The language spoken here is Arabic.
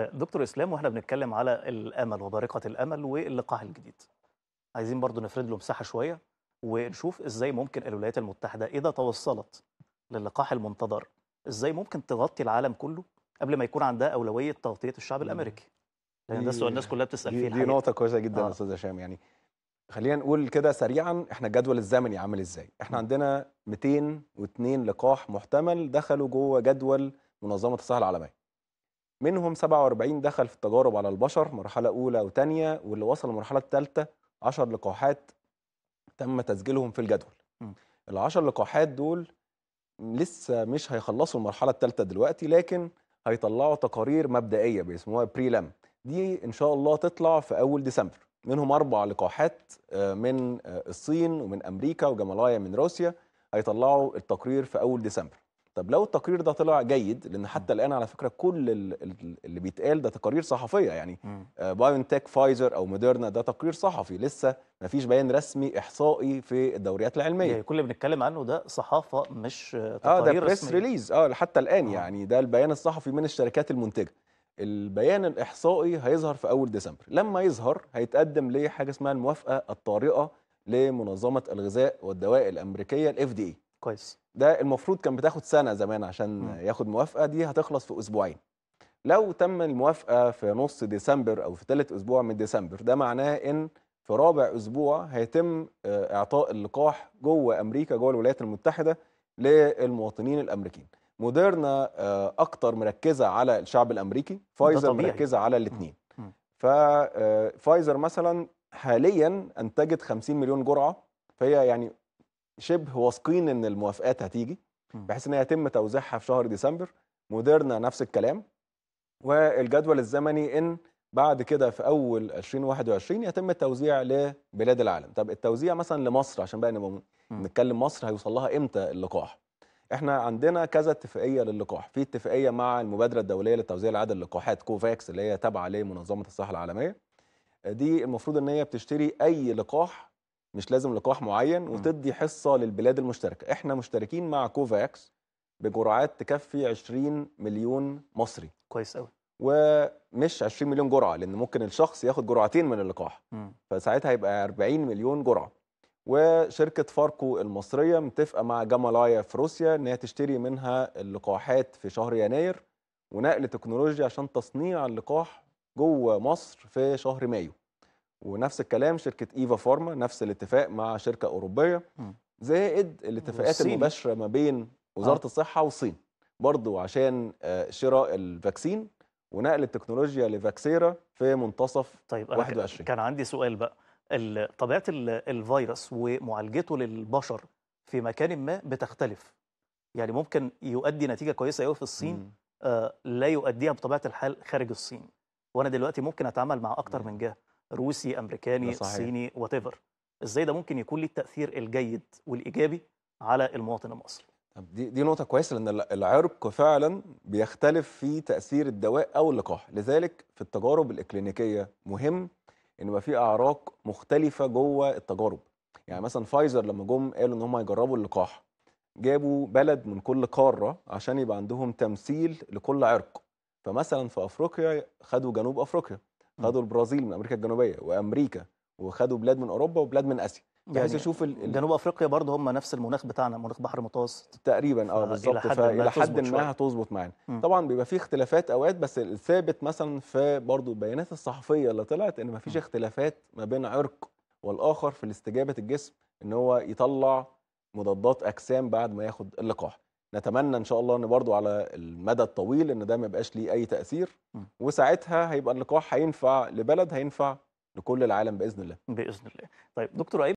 دكتور اسلام واحنا بنتكلم على الامل وبارقه الامل واللقاح الجديد عايزين برضو نفرد له مساحه شويه ونشوف ازاي ممكن الولايات المتحده اذا توصلت للقاح المنتظر ازاي ممكن تغطي العالم كله قبل ما يكون عندها اولويه تغطيه الشعب الامريكي لان ده السؤال الناس كلها بتسال فيه دي نقطه كويسه جدا آه. يا آه. استاذ هشام يعني خلينا نقول كده سريعا احنا الجدول الزمني عامل ازاي احنا عندنا 202 لقاح محتمل دخلوا جوه جدول منظمه الصحه العالميه منهم 47 دخل في التجارب على البشر مرحلة أولى وثانية واللي وصل للمرحلة الثالثة 10 لقاحات تم تسجيلهم في الجدول. ال 10 لقاحات دول لسه مش هيخلصوا المرحلة الثالثة دلوقتي لكن هيطلعوا تقارير مبدئية بيسموها بريلام دي إن شاء الله تطلع في أول ديسمبر منهم أربع لقاحات آه، من آه، الصين ومن أمريكا وجمالايا من روسيا هيطلعوا التقرير في أول ديسمبر طب لو التقرير ده طلع جيد لان حتى الان على فكره كل اللي بيتقال ده تقارير صحفيه يعني بايون تك فايزر او موديرنا ده تقرير صحفي لسه ما فيش بيان رسمي احصائي في الدوريات العلميه يعني كل اللي بنتكلم عنه ده صحافه مش تقارير اه ده بريس ريليز اه حتى الان آه. يعني ده البيان الصحفي من الشركات المنتجه البيان الاحصائي هيظهر في اول ديسمبر لما يظهر هيتقدم لحاجه اسمها الموافقه الطارئه لمنظمه الغذاء والدواء الامريكيه الاف دي اي كويس ده المفروض كان بتاخد سنه زمان عشان م. ياخد موافقه دي هتخلص في اسبوعين لو تم الموافقه في نص ديسمبر او في ثالث اسبوع من ديسمبر ده معناه ان في رابع اسبوع هيتم آه، اعطاء اللقاح جوه امريكا جوه الولايات المتحده للمواطنين الامريكيين موديرنا آه، اكتر مركزه على الشعب الامريكي فايزر مركزه على الاثنين ففايزر آه، مثلا حاليا انتجت 50 مليون جرعه فهي يعني شبه واثقين ان الموافقات هتيجي بحيث ان هي يتم توزيعها في شهر ديسمبر موديرنا نفس الكلام والجدول الزمني ان بعد كده في اول 2021 يتم التوزيع لبلاد العالم طب التوزيع مثلا لمصر عشان بقى نبقى نتكلم مصر هيوصل لها امتى اللقاح احنا عندنا كذا اتفاقيه للقاح في اتفاقيه مع المبادره الدوليه لتوزيع العدد للقاحات كوفاكس اللي هي تابعه لمنظمه الصحه العالميه دي المفروض ان هي بتشتري اي لقاح مش لازم لقاح معين وتدي حصه للبلاد المشتركه احنا مشتركين مع كوفاكس بجرعات تكفي 20 مليون مصري كويس قوي ومش 20 مليون جرعه لان ممكن الشخص ياخد جرعتين من اللقاح فساعتها هيبقى 40 مليون جرعه وشركه فاركو المصريه متفقه مع جمالايا في روسيا ان هي تشتري منها اللقاحات في شهر يناير ونقل تكنولوجيا عشان تصنيع اللقاح جوه مصر في شهر مايو ونفس الكلام شركه ايفا فارما نفس الاتفاق مع شركه اوروبيه زائد الاتفاقات المباشره ما بين وزاره آه. الصحه والصين برضو عشان آه، شراء الفاكسين ونقل التكنولوجيا لفاكسيرا في منتصف طيب 21 كان عندي سؤال بقى طبيعه الفيروس ومعالجته للبشر في مكان ما بتختلف يعني ممكن يؤدي نتيجه كويسه قوي في الصين آه لا يؤديها بطبيعه الحال خارج الصين وانا دلوقتي ممكن اتعامل مع اكتر من جهه روسي امريكاني صيني واتيفر ازاي ده ممكن يكون له التاثير الجيد والايجابي على المواطن المصري طب دي دي نقطه كويسه لان العرق فعلا بيختلف في تاثير الدواء او اللقاح لذلك في التجارب الاكلينيكيه مهم ان يبقى في اعراق مختلفه جوه التجارب يعني مثلا فايزر لما جم قالوا ان هم هيجربوا اللقاح جابوا بلد من كل قاره عشان يبقى عندهم تمثيل لكل عرق فمثلا في افريقيا خدوا جنوب افريقيا خدوا البرازيل من امريكا الجنوبيه وامريكا وخدوا بلاد من اوروبا وبلاد من اسيا بحيث يعني يشوف جنوب افريقيا برضه هم نفس المناخ بتاعنا مناخ بحر المتوسط تقريبا اه بالظبط فالى حد ما هتظبط معانا طبعا بيبقى في اختلافات اوقات بس الثابت مثلا في برضه البيانات الصحفيه اللي طلعت ان ما فيش اختلافات ما بين عرق والاخر في استجابه الجسم ان هو يطلع مضادات اجسام بعد ما ياخد اللقاح نتمنى ان شاء الله ان برضو على المدى الطويل ان ده ما يبقاش ليه اي تاثير وساعتها هيبقى اللقاح هينفع لبلد هينفع لكل العالم باذن الله باذن الله طيب دكتور